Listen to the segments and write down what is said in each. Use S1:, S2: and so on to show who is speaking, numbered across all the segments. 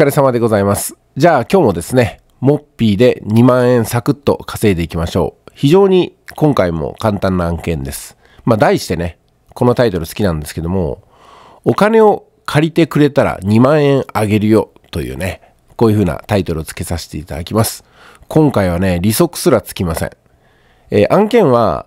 S1: 疲れ様でございます。じゃあ今日もですね、モッピーで2万円サクッと稼いでいきましょう。非常に今回も簡単な案件です。まあ題してね、このタイトル好きなんですけども、お金を借りてくれたら2万円あげるよというね、こういう風なタイトルを付けさせていただきます。今回はね、利息すらつきません。えー、案件は、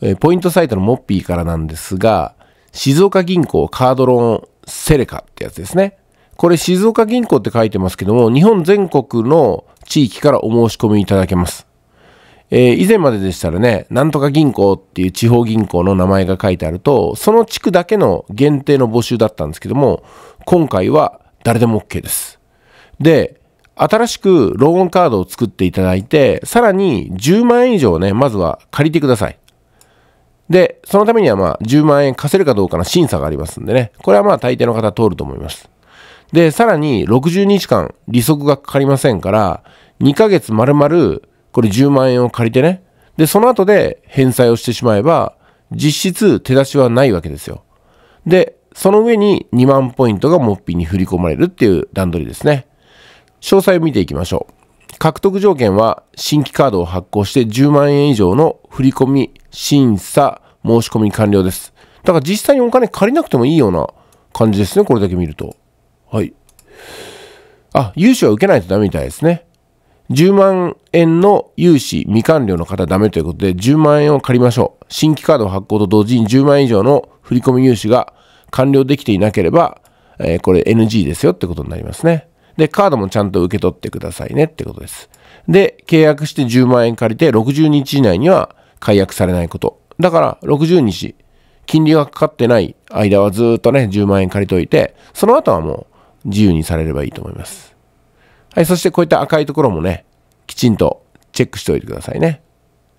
S1: えー、ポイントサイトのモッピーからなんですが、静岡銀行カードローンセレカってやつですね。これ静岡銀行って書いてますけども、日本全国の地域からお申し込みいただけます。えー、以前まででしたらね、なんとか銀行っていう地方銀行の名前が書いてあると、その地区だけの限定の募集だったんですけども、今回は誰でも OK です。で、新しくローンカードを作っていただいて、さらに10万円以上ね、まずは借りてください。で、そのためにはまあ10万円貸せるかどうかの審査がありますんでね、これはまあ大抵の方通ると思います。で、さらに60日間利息がかかりませんから、2ヶ月丸々、これ10万円を借りてね。で、その後で返済をしてしまえば、実質手出しはないわけですよ。で、その上に2万ポイントがもっぴに振り込まれるっていう段取りですね。詳細を見ていきましょう。獲得条件は、新規カードを発行して10万円以上の振り込み、審査、申し込み完了です。だから実際にお金借りなくてもいいような感じですね、これだけ見ると。はい。あ、融資は受けないとダメみたいですね。10万円の融資未完了の方ダメということで、10万円を借りましょう。新規カード発行と同時に10万円以上の振込融資が完了できていなければ、えー、これ NG ですよってことになりますね。で、カードもちゃんと受け取ってくださいねってことです。で、契約して10万円借りて60日以内には解約されないこと。だから60日、金利がかかってない間はずっとね、10万円借りといて、その後はもう自由にされればいいと思います。はい、そしてこういった赤いところもね、きちんとチェックしておいてくださいね。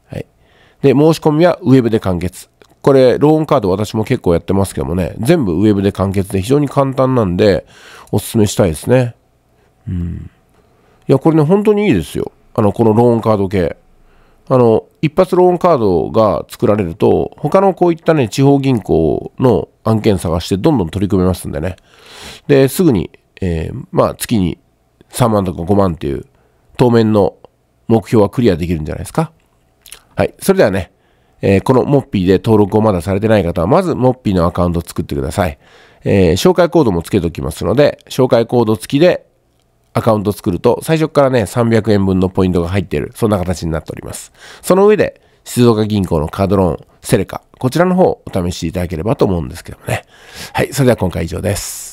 S1: はい。で、申し込みはウェブで完結。これ、ローンカード私も結構やってますけどもね、全部ウェブで完結で非常に簡単なんで、おすすめしたいですね。うん。いや、これね、本当にいいですよ。あの、このローンカード系。あの、一発ローンカードが作られると、他のこういったね、地方銀行の案件探してどんどん取り組めますんでね。で、すぐに、えー、まあ、月に3万とか5万っていう当面の目標はクリアできるんじゃないですか。はい。それではね、えー、このモッピーで登録をまだされてない方は、まずモッピーのアカウントを作ってください。えー、紹介コードもつけておきますので、紹介コード付きでアカウント作ると、最初からね、300円分のポイントが入っている、そんな形になっております。その上で、静岡銀行のカードローン、セレカ、こちらの方、お試しいただければと思うんですけどもね。はい。それでは今回以上です。